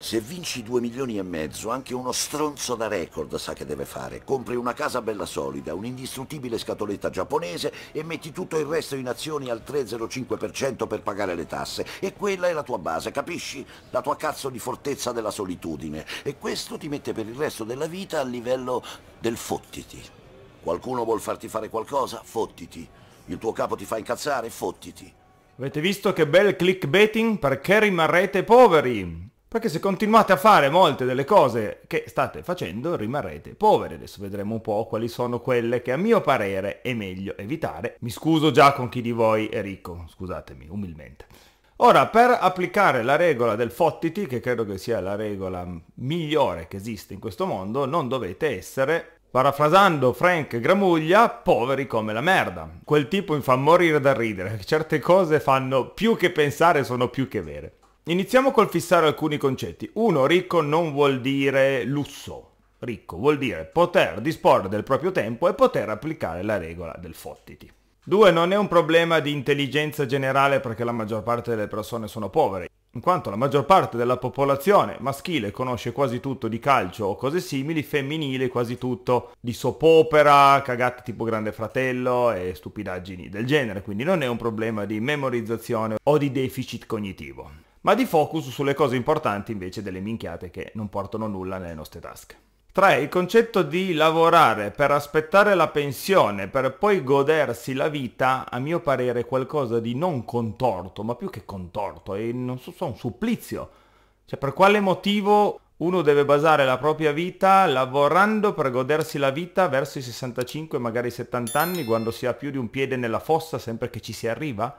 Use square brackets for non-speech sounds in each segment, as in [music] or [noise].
Se vinci 2 milioni e mezzo, anche uno stronzo da record sa che deve fare. Compri una casa bella solida, un'indistruttibile scatoletta giapponese e metti tutto il resto in azioni al 3,05% per pagare le tasse. E quella è la tua base, capisci? La tua cazzo di fortezza della solitudine. E questo ti mette per il resto della vita a livello del fottiti. Qualcuno vuol farti fare qualcosa? Fottiti. Il tuo capo ti fa incazzare? Fottiti. Avete visto che bel clickbaiting perché rimarrete poveri? Perché se continuate a fare molte delle cose che state facendo rimarrete poveri. Adesso vedremo un po' quali sono quelle che a mio parere è meglio evitare. Mi scuso già con chi di voi è ricco, scusatemi umilmente. Ora, per applicare la regola del fottiti, che credo che sia la regola migliore che esiste in questo mondo, non dovete essere, parafrasando Frank Gramuglia, poveri come la merda. Quel tipo mi fa morire da ridere, [laughs] certe cose fanno più che pensare, sono più che vere. Iniziamo col fissare alcuni concetti. Uno, ricco non vuol dire lusso. Ricco vuol dire poter disporre del proprio tempo e poter applicare la regola del fottiti. Due, non è un problema di intelligenza generale perché la maggior parte delle persone sono povere, in quanto la maggior parte della popolazione maschile conosce quasi tutto di calcio o cose simili, femminile quasi tutto di sopopera, cagate tipo Grande Fratello e stupidaggini del genere, quindi non è un problema di memorizzazione o di deficit cognitivo ma di focus sulle cose importanti invece delle minchiate che non portano nulla nelle nostre tasche. 3. Il concetto di lavorare per aspettare la pensione, per poi godersi la vita, a mio parere è qualcosa di non contorto, ma più che contorto, è non so, un supplizio. Cioè per quale motivo uno deve basare la propria vita lavorando per godersi la vita verso i 65, magari 70 anni, quando si ha più di un piede nella fossa, sempre che ci si arriva?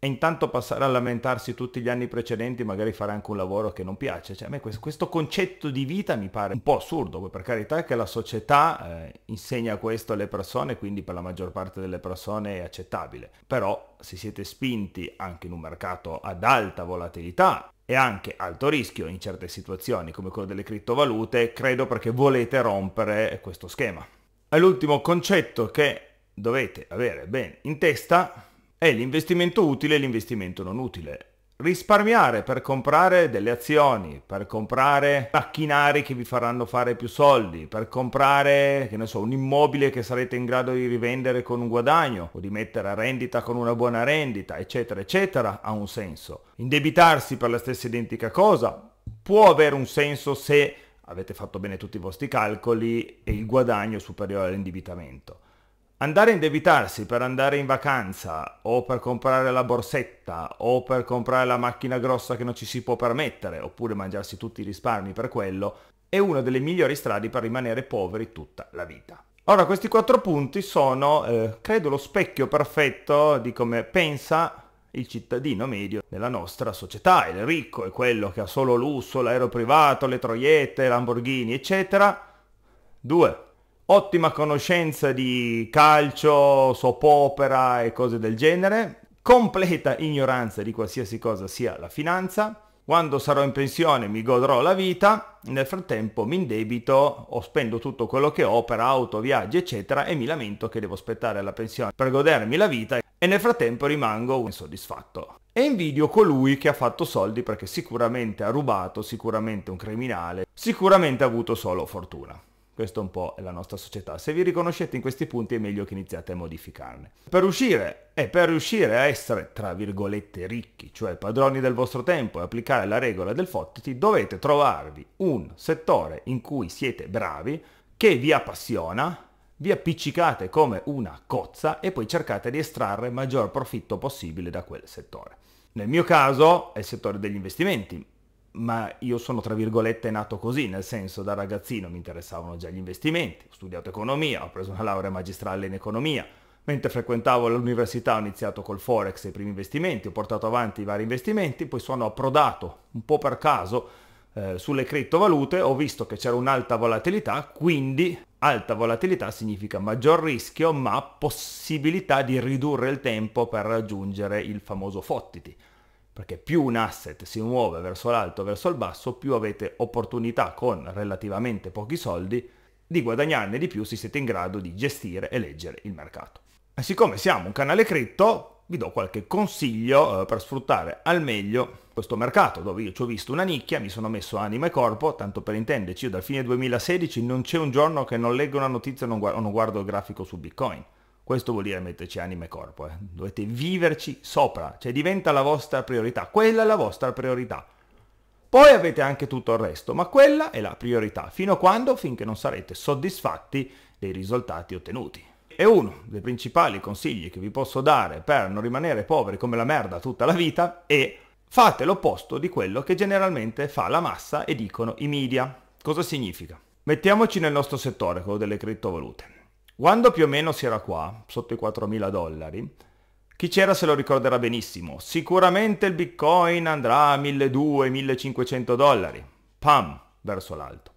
e intanto passare a lamentarsi tutti gli anni precedenti magari fare anche un lavoro che non piace. Cioè, a me questo, questo concetto di vita mi pare un po' assurdo, poi per carità che la società eh, insegna questo alle persone, quindi per la maggior parte delle persone è accettabile. Però se siete spinti anche in un mercato ad alta volatilità e anche alto rischio in certe situazioni come quello delle criptovalute, credo perché volete rompere questo schema. E l'ultimo concetto che dovete avere ben in testa è l'investimento utile e l'investimento non utile. Risparmiare per comprare delle azioni, per comprare macchinari che vi faranno fare più soldi, per comprare, che ne so, un immobile che sarete in grado di rivendere con un guadagno o di mettere a rendita con una buona rendita, eccetera, eccetera, ha un senso. Indebitarsi per la stessa identica cosa può avere un senso se avete fatto bene tutti i vostri calcoli e il guadagno è superiore all'indebitamento. Andare a indebitarsi per andare in vacanza o per comprare la borsetta o per comprare la macchina grossa che non ci si può permettere oppure mangiarsi tutti i risparmi per quello è una delle migliori strade per rimanere poveri tutta la vita. Ora questi quattro punti sono, eh, credo, lo specchio perfetto di come pensa il cittadino medio nella nostra società. Il ricco è quello che ha solo lusso, l'aereo privato, le troiette, Lamborghini, eccetera. 2 ottima conoscenza di calcio, soap e cose del genere, completa ignoranza di qualsiasi cosa sia la finanza. Quando sarò in pensione mi godrò la vita, nel frattempo mi indebito o spendo tutto quello che ho per auto, viaggi eccetera e mi lamento che devo aspettare la pensione per godermi la vita e nel frattempo rimango insoddisfatto. E invidio colui che ha fatto soldi perché sicuramente ha rubato, sicuramente un criminale, sicuramente ha avuto solo fortuna. Questo un po' è la nostra società. Se vi riconoscete in questi punti è meglio che iniziate a modificarne. Per uscire e per riuscire a essere, tra virgolette, ricchi, cioè padroni del vostro tempo e applicare la regola del fottiti, dovete trovarvi un settore in cui siete bravi, che vi appassiona, vi appiccicate come una cozza e poi cercate di estrarre maggior profitto possibile da quel settore. Nel mio caso è il settore degli investimenti, ma io sono tra virgolette nato così, nel senso da ragazzino mi interessavano già gli investimenti, ho studiato economia, ho preso una laurea magistrale in economia, mentre frequentavo l'università ho iniziato col forex e i primi investimenti, ho portato avanti i vari investimenti, poi sono approdato un po' per caso eh, sulle criptovalute, ho visto che c'era un'alta volatilità, quindi alta volatilità significa maggior rischio ma possibilità di ridurre il tempo per raggiungere il famoso fottiti perché più un asset si muove verso l'alto o verso il basso, più avete opportunità con relativamente pochi soldi di guadagnarne di più se siete in grado di gestire e leggere il mercato. E siccome siamo un canale cripto, vi do qualche consiglio eh, per sfruttare al meglio questo mercato dove io ci ho visto una nicchia, mi sono messo anima e corpo, tanto per intenderci, io dal fine 2016 non c'è un giorno che non leggo una notizia o non guardo il grafico su Bitcoin. Questo vuol dire metterci anima e corpo, eh. dovete viverci sopra, cioè diventa la vostra priorità, quella è la vostra priorità. Poi avete anche tutto il resto, ma quella è la priorità, fino a quando? Finché non sarete soddisfatti dei risultati ottenuti. E uno dei principali consigli che vi posso dare per non rimanere poveri come la merda tutta la vita è fate l'opposto di quello che generalmente fa la massa e dicono i media. Cosa significa? Mettiamoci nel nostro settore, quello delle criptovalute. Quando più o meno si era qua, sotto i 4.000 dollari, chi c'era se lo ricorderà benissimo, sicuramente il bitcoin andrà a 1.200-1.500 dollari, pam, verso l'alto.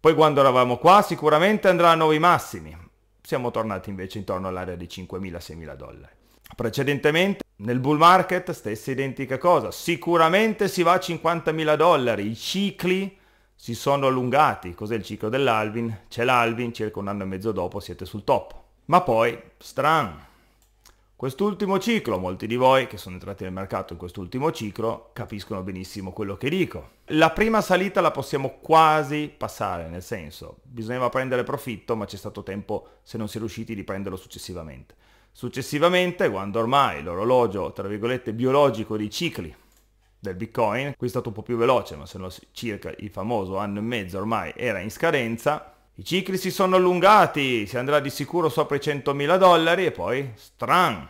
Poi quando eravamo qua sicuramente andrà a nuovi massimi, siamo tornati invece intorno all'area di 5.000-6.000 dollari. Precedentemente nel bull market stessa identica cosa, sicuramente si va a 50.000 dollari, i cicli si sono allungati, cos'è il ciclo dell'Alvin? C'è l'Alvin, circa un anno e mezzo dopo siete sul top. Ma poi, strano, quest'ultimo ciclo, molti di voi che sono entrati nel mercato in quest'ultimo ciclo capiscono benissimo quello che dico. La prima salita la possiamo quasi passare, nel senso, bisognava prendere profitto ma c'è stato tempo, se non si è riusciti, di prenderlo successivamente. Successivamente, quando ormai l'orologio, tra virgolette, biologico dei cicli del Bitcoin, qui è stato un po' più veloce, ma se no circa il famoso anno e mezzo ormai era in scadenza. I cicli si sono allungati, si andrà di sicuro sopra i 100.000 dollari e poi stran.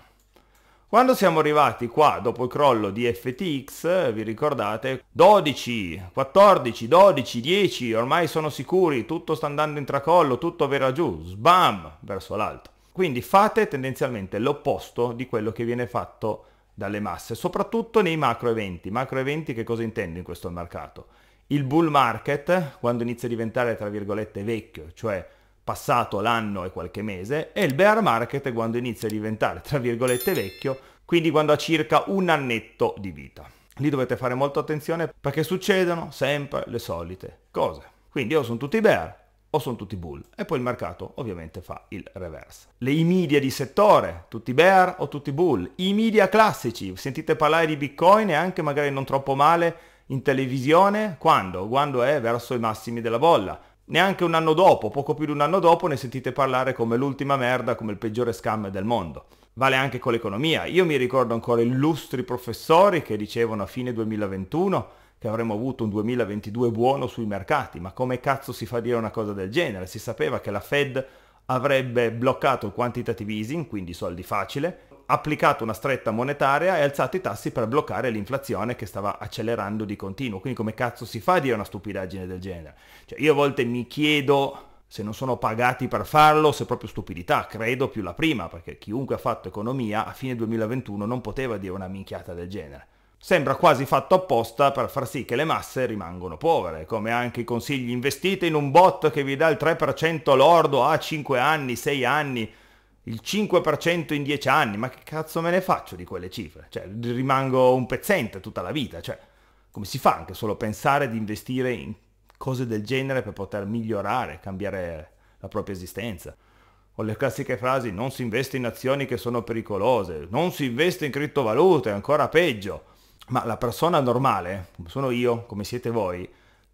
Quando siamo arrivati qua dopo il crollo di FTX, vi ricordate, 12, 14, 12, 10, ormai sono sicuri, tutto sta andando in tracollo, tutto verrà giù, sbam, verso l'alto. Quindi fate tendenzialmente l'opposto di quello che viene fatto dalle masse, soprattutto nei macro eventi. Macro eventi che cosa intendo in questo mercato? Il bull market, quando inizia a diventare tra virgolette vecchio, cioè passato l'anno e qualche mese, e il bear market quando inizia a diventare tra virgolette vecchio, quindi quando ha circa un annetto di vita. Lì dovete fare molta attenzione perché succedono sempre le solite cose. Quindi io sono tutti bear, o sono tutti bull e poi il mercato ovviamente fa il reverse. Le i media di settore, tutti bear o tutti bull, i media classici, sentite parlare di Bitcoin e anche magari non troppo male in televisione, quando? Quando è verso i massimi della bolla. Neanche un anno dopo, poco più di un anno dopo, ne sentite parlare come l'ultima merda, come il peggiore scam del mondo. Vale anche con l'economia. Io mi ricordo ancora illustri professori che dicevano a fine 2021 che avremmo avuto un 2022 buono sui mercati, ma come cazzo si fa dire una cosa del genere? Si sapeva che la Fed avrebbe bloccato il quantitative easing, quindi soldi facile, applicato una stretta monetaria e alzato i tassi per bloccare l'inflazione che stava accelerando di continuo. Quindi come cazzo si fa a dire una stupidaggine del genere? Cioè, io a volte mi chiedo se non sono pagati per farlo, se proprio stupidità, credo più la prima, perché chiunque ha fatto economia a fine 2021 non poteva dire una minchiata del genere. Sembra quasi fatto apposta per far sì che le masse rimangano povere, come anche i consigli investite in un bot che vi dà il 3% lordo a 5 anni, 6 anni, il 5% in 10 anni, ma che cazzo me ne faccio di quelle cifre? Cioè, rimango un pezzente tutta la vita, cioè, come si fa anche solo pensare di investire in cose del genere per poter migliorare, cambiare la propria esistenza? o le classiche frasi non si investe in azioni che sono pericolose, non si investe in criptovalute, ancora peggio ma la persona normale, come sono io, come siete voi,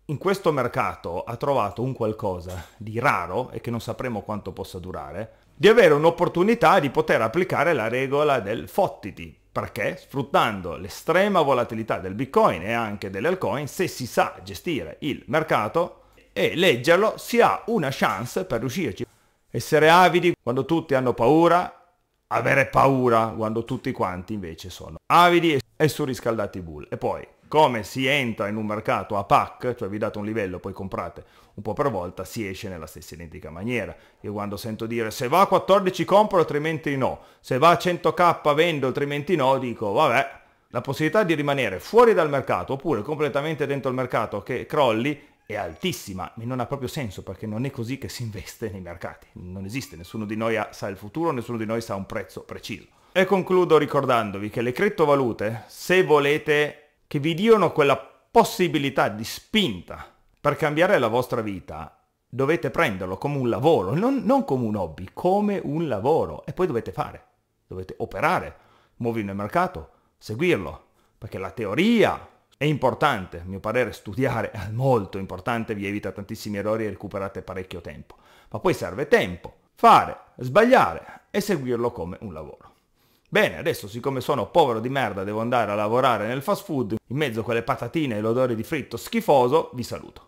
in questo mercato ha trovato un qualcosa di raro e che non sapremo quanto possa durare, di avere un'opportunità di poter applicare la regola del fottiti, perché sfruttando l'estrema volatilità del Bitcoin e anche delle altcoin, se si sa gestire il mercato e leggerlo, si ha una chance per riuscirci. Essere avidi quando tutti hanno paura avere paura quando tutti quanti invece sono avidi e surriscaldati bull. E poi come si entra in un mercato a pack, cioè vi date un livello poi comprate un po' per volta, si esce nella stessa identica maniera. Io quando sento dire se va a 14 compro altrimenti no, se va a 100k vendo altrimenti no, dico vabbè, la possibilità di rimanere fuori dal mercato oppure completamente dentro il mercato che crolli è altissima e non ha proprio senso perché non è così che si investe nei mercati. Non esiste, nessuno di noi sa il futuro, nessuno di noi sa un prezzo preciso. E concludo ricordandovi che le criptovalute, se volete che vi diano quella possibilità di spinta per cambiare la vostra vita, dovete prenderlo come un lavoro, non, non come un hobby, come un lavoro. E poi dovete fare, dovete operare, muovervi nel mercato, seguirlo, perché la teoria è importante, a mio parere, studiare, è molto importante, vi evita tantissimi errori e recuperate parecchio tempo. Ma poi serve tempo, fare, sbagliare e seguirlo come un lavoro. Bene, adesso siccome sono povero di merda devo andare a lavorare nel fast food, in mezzo a quelle patatine e l'odore di fritto schifoso, vi saluto.